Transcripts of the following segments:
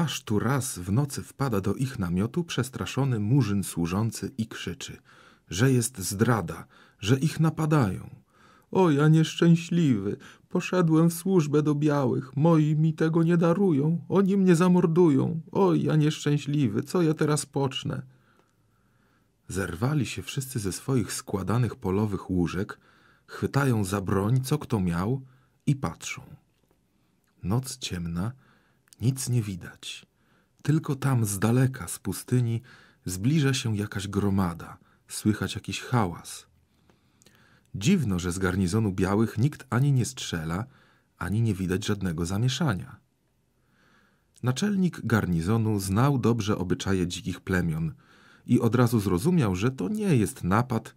aż tu raz w nocy wpada do ich namiotu przestraszony murzyn służący i krzyczy, że jest zdrada, że ich napadają. O ja nieszczęśliwy, poszedłem w służbę do białych, moi mi tego nie darują, oni mnie zamordują. O ja nieszczęśliwy, co ja teraz pocznę? Zerwali się wszyscy ze swoich składanych polowych łóżek, chwytają za broń, co kto miał i patrzą. Noc ciemna, nic nie widać. Tylko tam z daleka, z pustyni, zbliża się jakaś gromada, słychać jakiś hałas. Dziwno, że z garnizonu białych nikt ani nie strzela, ani nie widać żadnego zamieszania. Naczelnik garnizonu znał dobrze obyczaje dzikich plemion i od razu zrozumiał, że to nie jest napad,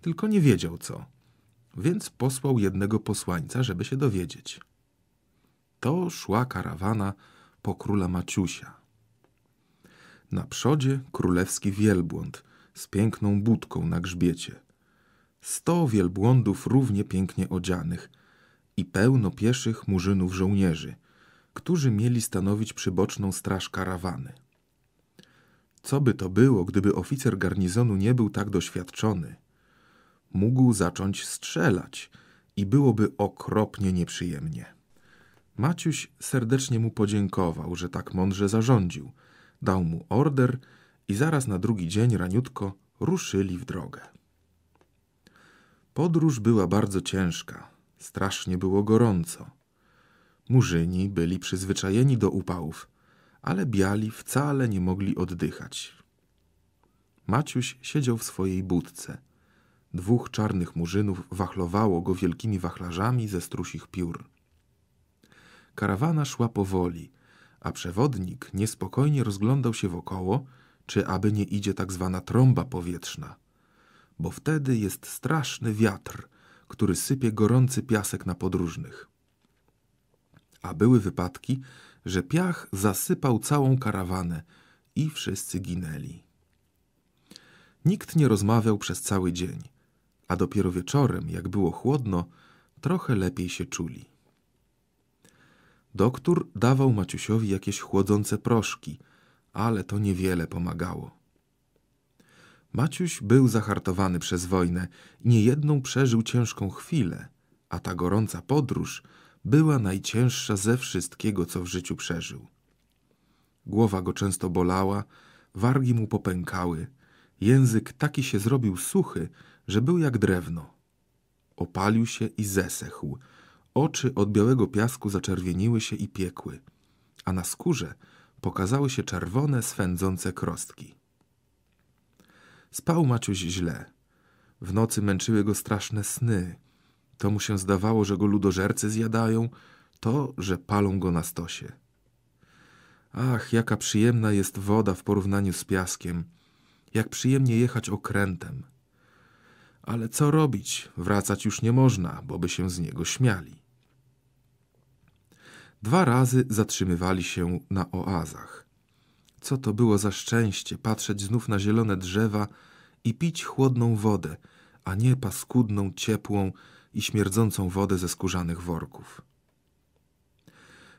tylko nie wiedział co. Więc posłał jednego posłańca, żeby się dowiedzieć. To szła karawana, po króla Maciusia. Na przodzie królewski wielbłąd z piękną budką na grzbiecie. Sto wielbłądów równie pięknie odzianych i pełno pieszych murzynów żołnierzy, którzy mieli stanowić przyboczną straż karawany. Co by to było, gdyby oficer garnizonu nie był tak doświadczony? Mógł zacząć strzelać i byłoby okropnie nieprzyjemnie. Maciuś serdecznie mu podziękował, że tak mądrze zarządził. Dał mu order i zaraz na drugi dzień raniutko ruszyli w drogę. Podróż była bardzo ciężka, strasznie było gorąco. Murzyni byli przyzwyczajeni do upałów, ale biali wcale nie mogli oddychać. Maciuś siedział w swojej budce. Dwóch czarnych murzynów wachlowało go wielkimi wachlarzami ze strusich piór. Karawana szła powoli, a przewodnik niespokojnie rozglądał się wokoło, czy aby nie idzie tak zwana trąba powietrzna. Bo wtedy jest straszny wiatr, który sypie gorący piasek na podróżnych. A były wypadki, że piach zasypał całą karawanę i wszyscy ginęli. Nikt nie rozmawiał przez cały dzień, a dopiero wieczorem, jak było chłodno, trochę lepiej się czuli. Doktor dawał Maciusiowi jakieś chłodzące proszki, ale to niewiele pomagało. Maciuś był zahartowany przez wojnę, i niejedną przeżył ciężką chwilę, a ta gorąca podróż była najcięższa ze wszystkiego, co w życiu przeżył. Głowa go często bolała, wargi mu popękały, język taki się zrobił suchy, że był jak drewno. Opalił się i zesechł – Oczy od białego piasku zaczerwieniły się i piekły, a na skórze pokazały się czerwone, swędzące krostki. Spał Maciuś źle. W nocy męczyły go straszne sny. To mu się zdawało, że go ludożercy zjadają, to, że palą go na stosie. Ach, jaka przyjemna jest woda w porównaniu z piaskiem. Jak przyjemnie jechać okrętem. Ale co robić? Wracać już nie można, bo by się z niego śmiali. Dwa razy zatrzymywali się na oazach. Co to było za szczęście patrzeć znów na zielone drzewa i pić chłodną wodę, a nie paskudną, ciepłą i śmierdzącą wodę ze skórzanych worków.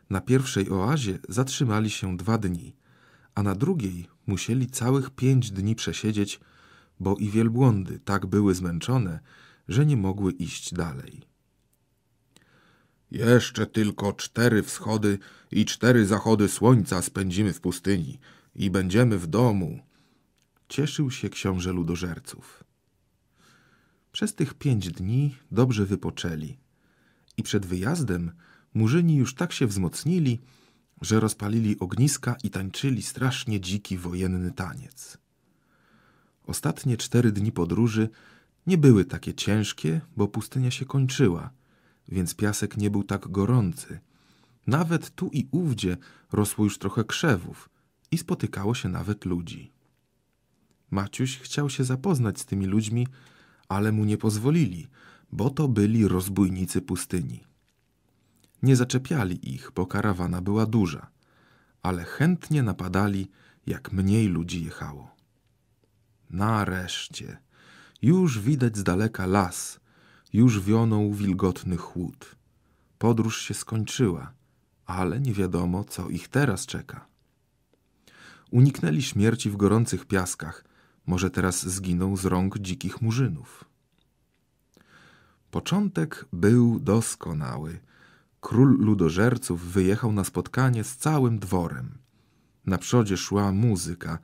Na pierwszej oazie zatrzymali się dwa dni, a na drugiej musieli całych pięć dni przesiedzieć, bo i wielbłądy tak były zmęczone, że nie mogły iść dalej. Jeszcze tylko cztery wschody i cztery zachody słońca spędzimy w pustyni i będziemy w domu. Cieszył się książę ludożerców. Przez tych pięć dni dobrze wypoczęli i przed wyjazdem murzyni już tak się wzmocnili, że rozpalili ogniska i tańczyli strasznie dziki wojenny taniec. Ostatnie cztery dni podróży nie były takie ciężkie, bo pustynia się kończyła – więc piasek nie był tak gorący. Nawet tu i ówdzie rosło już trochę krzewów i spotykało się nawet ludzi. Maciuś chciał się zapoznać z tymi ludźmi, ale mu nie pozwolili, bo to byli rozbójnicy pustyni. Nie zaczepiali ich, bo karawana była duża, ale chętnie napadali, jak mniej ludzi jechało. Nareszcie, już widać z daleka las, już wionął wilgotny chłód. Podróż się skończyła, ale nie wiadomo, co ich teraz czeka. Uniknęli śmierci w gorących piaskach. Może teraz zginą z rąk dzikich murzynów. Początek był doskonały. Król ludożerców wyjechał na spotkanie z całym dworem. Na przodzie szła muzyka,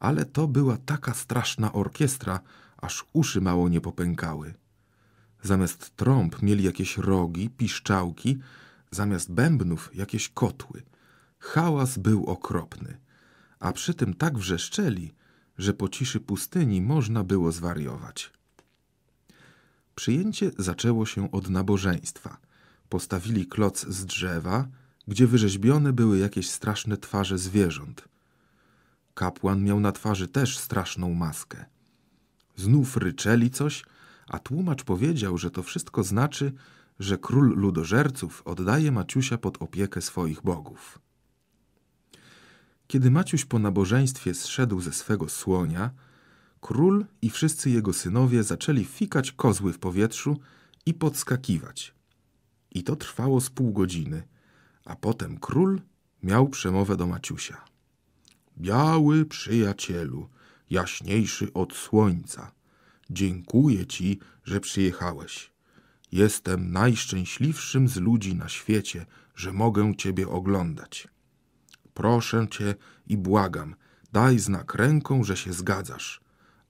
ale to była taka straszna orkiestra, aż uszy mało nie popękały. Zamiast trąb mieli jakieś rogi, piszczałki, zamiast bębnów jakieś kotły. Hałas był okropny, a przy tym tak wrzeszczeli, że po ciszy pustyni można było zwariować. Przyjęcie zaczęło się od nabożeństwa. Postawili kloc z drzewa, gdzie wyrzeźbione były jakieś straszne twarze zwierząt. Kapłan miał na twarzy też straszną maskę. Znów ryczeli coś a tłumacz powiedział, że to wszystko znaczy, że król ludożerców oddaje Maciusia pod opiekę swoich bogów. Kiedy Maciuś po nabożeństwie zszedł ze swego słonia, król i wszyscy jego synowie zaczęli fikać kozły w powietrzu i podskakiwać. I to trwało z pół godziny, a potem król miał przemowę do Maciusia. Biały przyjacielu, jaśniejszy od słońca – Dziękuję ci, że przyjechałeś. Jestem najszczęśliwszym z ludzi na świecie, że mogę ciebie oglądać. Proszę cię i błagam, daj znak ręką, że się zgadzasz.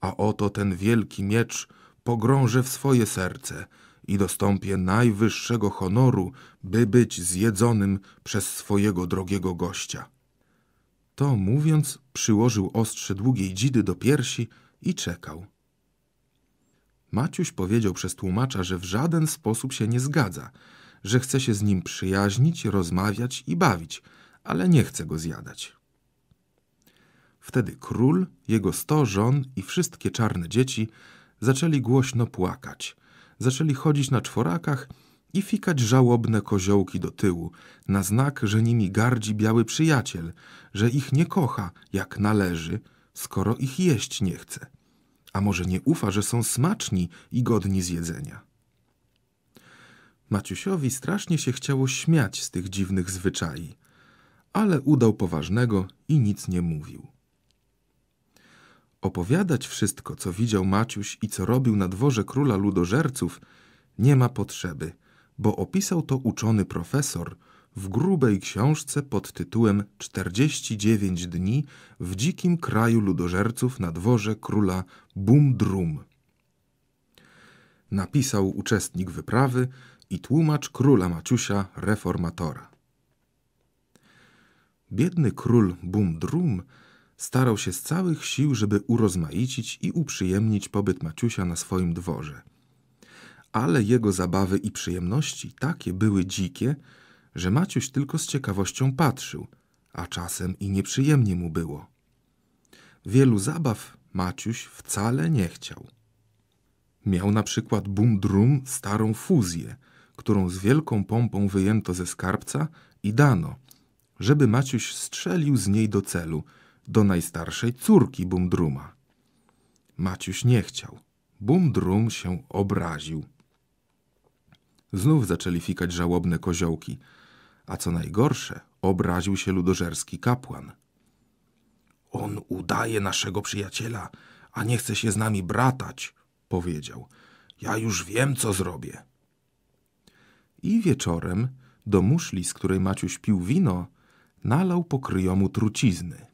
A oto ten wielki miecz pogrążę w swoje serce i dostąpię najwyższego honoru, by być zjedzonym przez swojego drogiego gościa. To mówiąc, przyłożył ostrze długiej dzidy do piersi i czekał. Maciuś powiedział przez tłumacza, że w żaden sposób się nie zgadza, że chce się z nim przyjaźnić, rozmawiać i bawić, ale nie chce go zjadać. Wtedy król, jego sto żon i wszystkie czarne dzieci zaczęli głośno płakać. Zaczęli chodzić na czworakach i fikać żałobne koziołki do tyłu, na znak, że nimi gardzi biały przyjaciel, że ich nie kocha, jak należy, skoro ich jeść nie chce a może nie ufa, że są smaczni i godni zjedzenia. Maciusiowi strasznie się chciało śmiać z tych dziwnych zwyczai, ale udał poważnego i nic nie mówił. Opowiadać wszystko, co widział Maciuś i co robił na dworze króla ludożerców, nie ma potrzeby, bo opisał to uczony profesor – w grubej książce pod tytułem 49 dni w dzikim kraju ludożerców na dworze króla Bumdrum. Napisał uczestnik wyprawy i tłumacz króla Maciusia reformatora. Biedny król Bumdrum starał się z całych sił, żeby urozmaicić i uprzyjemnić pobyt Maciusia na swoim dworze. Ale jego zabawy i przyjemności takie były dzikie, że Maciuś tylko z ciekawością patrzył, a czasem i nieprzyjemnie mu było. Wielu zabaw Maciuś wcale nie chciał. Miał na przykład bum-drum starą fuzję, którą z wielką pompą wyjęto ze skarbca i dano, żeby Maciuś strzelił z niej do celu, do najstarszej córki bum-druma. Maciuś nie chciał. Bum-drum się obraził. Znów zaczęli fikać żałobne koziołki – a co najgorsze, obraził się ludożerski kapłan. On udaje naszego przyjaciela, a nie chce się z nami bratać, powiedział. Ja już wiem, co zrobię. I wieczorem do muszli, z której Maciuś pił wino, nalał pokryjomu trucizny.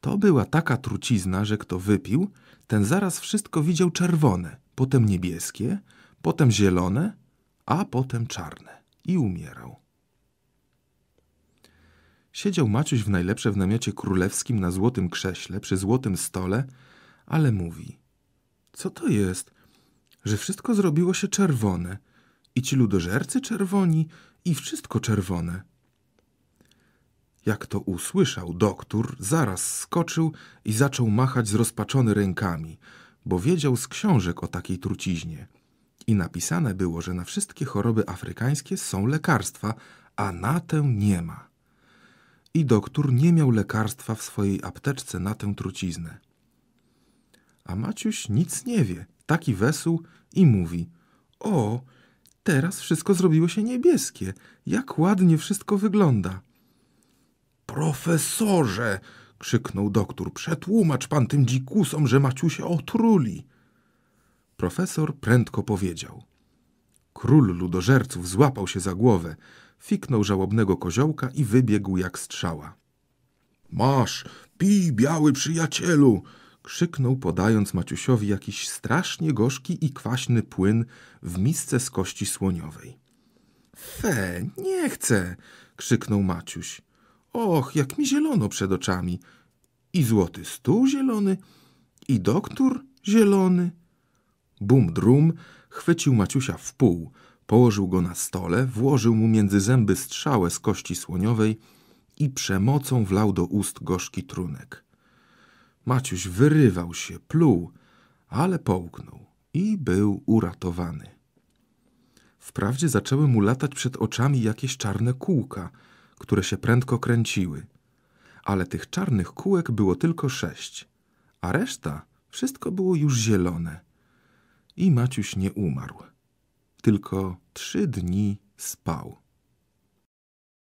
To była taka trucizna, że kto wypił, ten zaraz wszystko widział czerwone, potem niebieskie, potem zielone, a potem czarne i umierał. Siedział Maciuś w najlepsze w namiocie królewskim na złotym krześle, przy złotym stole, ale mówi: Co to jest, że wszystko zrobiło się czerwone, i ci ludożercy czerwoni, i wszystko czerwone. Jak to usłyszał doktor, zaraz skoczył i zaczął machać zrozpaczony rękami, bo wiedział z książek o takiej truciźnie. I napisane było, że na wszystkie choroby afrykańskie są lekarstwa, a na tę nie ma. I doktor nie miał lekarstwa w swojej apteczce na tę truciznę. A Maciuś nic nie wie, taki wesół i mówi: O, teraz wszystko zrobiło się niebieskie, jak ładnie wszystko wygląda. Profesorze! krzyknął doktor, przetłumacz pan tym dzikusom, że Maciusie otruli. Profesor prędko powiedział. Król ludożerców złapał się za głowę, fiknął żałobnego koziołka i wybiegł jak strzała. Masz, pij, biały przyjacielu! krzyknął, podając Maciusiowi jakiś strasznie gorzki i kwaśny płyn w misce z kości słoniowej. Fe, nie chcę! krzyknął Maciuś. Och, jak mi zielono przed oczami! I złoty stół zielony, i doktór zielony. Bum drum chwycił Maciusia w pół, położył go na stole, włożył mu między zęby strzałę z kości słoniowej i przemocą wlał do ust gorzki trunek. Maciuś wyrywał się, pluł, ale połknął i był uratowany. Wprawdzie zaczęły mu latać przed oczami jakieś czarne kółka, które się prędko kręciły. Ale tych czarnych kółek było tylko sześć, a reszta wszystko było już zielone – i Maciuś nie umarł. Tylko trzy dni spał.